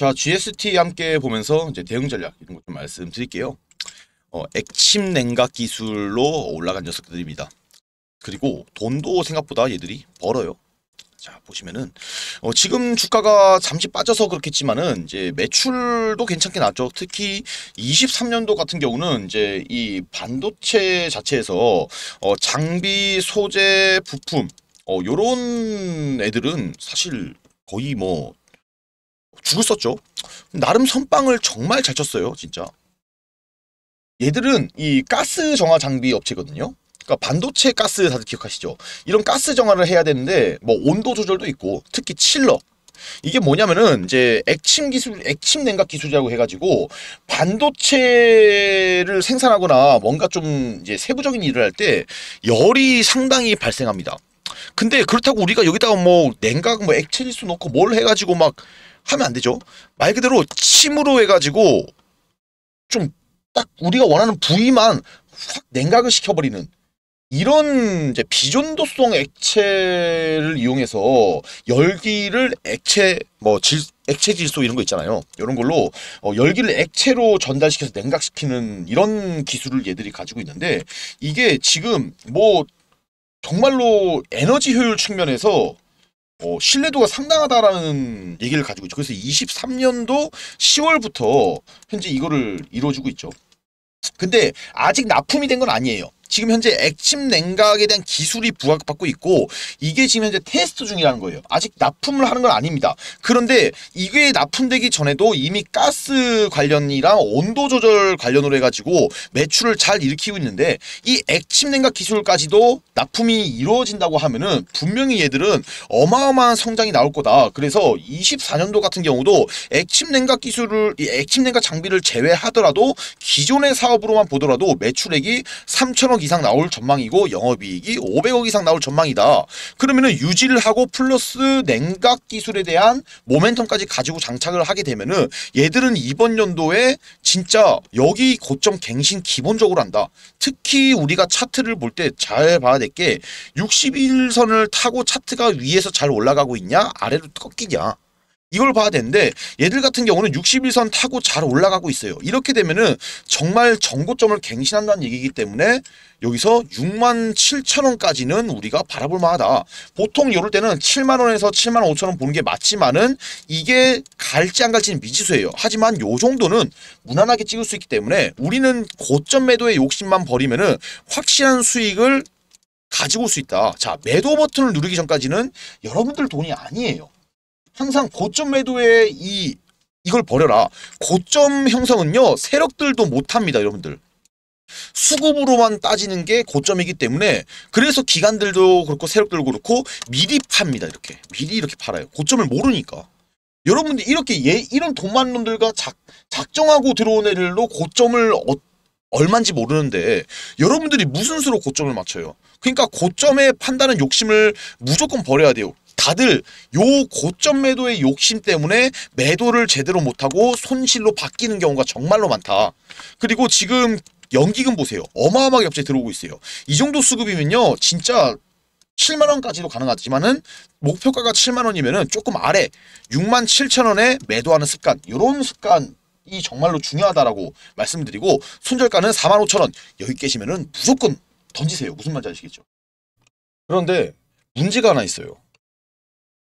자, GST 함께 보면서 이제 대응 전략 이런 것 좀 말씀드릴게요. 어, 액침 냉각 기술로 올라간 녀석들입니다. 그리고 돈도 생각보다 얘들이 벌어요. 자 보시면은 어, 지금 주가가 잠시 빠져서 그렇겠지만은 이제 매출도 괜찮게 나왔죠. 특히 23년도 같은 경우는 이제 이 반도체 자체에서 어, 장비, 소재, 부품 어, 요런 애들은 사실 거의 뭐 죽었었죠 나름 선빵을 정말 잘 쳤어요. 진짜. 얘들은 이 가스 정화 장비 업체거든요. 그러니까 반도체 가스 다들 기억하시죠? 이런 가스 정화를 해야 되는데 뭐 온도 조절도 있고 특히 칠러 이게 뭐냐면은 이제 액침 기술, 액침 냉각 기술이라고 해가지고 반도체를 생산하거나 뭔가 좀 이제 세부적인 일을 할 때 열이 상당히 발생합니다. 근데 그렇다고 우리가 여기다가 뭐 냉각, 뭐 액체 질수 넣고 뭘 해가지고 막 하면 안 되죠. 말 그대로 침으로 해가지고 좀 딱 우리가 원하는 부위만 확 냉각을 시켜버리는 이런 이제 비전도성 액체를 이용해서 열기를 액체 뭐 질, 액체 질소 이런 거 있잖아요. 이런 걸로 어, 열기를 액체로 전달시켜서 냉각시키는 이런 기술을 얘들이 가지고 있는데 이게 지금 뭐 정말로 에너지 효율 측면에서 어, 신뢰도가 상당하다라는 얘기를 가지고 있죠. 그래서 23년도 10월부터 현재 이거를 이루어주고 있죠. 근데 아직 납품이 된 건 아니에요. 지금 현재 액침 냉각에 대한 기술이 부각받고 있고 이게 지금 현재 테스트 중이라는 거예요. 아직 납품을 하는 건 아닙니다. 그런데 이게 납품되기 전에도 이미 가스 관련이랑 온도 조절 관련으로 해가지고 매출을 잘 일으키고 있는데 이 액침 냉각 기술까지도 납품이 이루어진다고 하면은 분명히 얘들은 어마어마한 성장이 나올 거다. 그래서 24년도 같은 경우도 액침 냉각 기술을 액침 냉각 장비를 제외하더라도 기존의 사업으로만 보더라도 매출액이 3천억 300억 이상 나올 전망이고 영업이익이 500억 이상 나올 전망이다. 그러면은 유지를 하고 플러스 냉각 기술에 대한 모멘텀까지 가지고 장착을 하게 되면은 얘들은 이번 연도에 진짜 여기 고점 갱신 기본적으로 한다. 특히 우리가 차트를 볼 때 잘 봐야 될 게 61선을 타고 차트가 위에서 잘 올라가고 있냐 아래로 꺾이냐 이걸 봐야 되는데 얘들 같은 경우는 61선 타고 잘 올라가고 있어요. 이렇게 되면은 정말 정고점을 갱신한다는 얘기이기 때문에 여기서 6만 7천 원까지는 우리가 바라볼 만하다. 보통 이럴 때는 7만 원에서 7만 5천 원 보는 게 맞지만은 이게 갈지 안 갈지는 미지수예요. 하지만 요 정도는 무난하게 찍을 수 있기 때문에 우리는 고점 매도의 욕심만 버리면은 확실한 수익을 가지고 올 수 있다. 자, 매도 버튼을 누르기 전까지는 여러분들 돈이 아니에요. 항상 고점 매도에이 이걸 버려라. 고점 형성은요. 세력들도 못합니다. 여러분들. 수급으로만 따지는 게 고점이기 때문에 그래서 기관들도 그렇고 세력들도 그렇고 미리 팝니다. 이렇게. 미리 이렇게 팔아요. 고점을 모르니까. 여러분들 이렇게 예, 이런 돈 많은 놈들과 작, 작정하고 들어온 애들로 고점을 어, 얼만지 모르는데 여러분들이 무슨 수로 고점을 맞춰요. 그러니까 고점에 판단은 욕심을 무조건 버려야 돼요. 다들 요 고점 매도의 욕심 때문에 매도를 제대로 못하고 손실로 바뀌는 경우가 정말로 많다. 그리고 지금 연기금 보세요. 어마어마하게 갑자기 들어오고 있어요. 이 정도 수급이면요. 진짜 7만원까지도 가능하지만은 목표가가 7만원이면은 조금 아래 6만 7천원에 매도하는 습관 요런 습관 이 정말로 중요하다라고 말씀드리고 손절가는 4만 5천원 여기 계시면은 무조건 던지세요. 무슨 말인지 아시겠죠? 그런데 문제가 하나 있어요.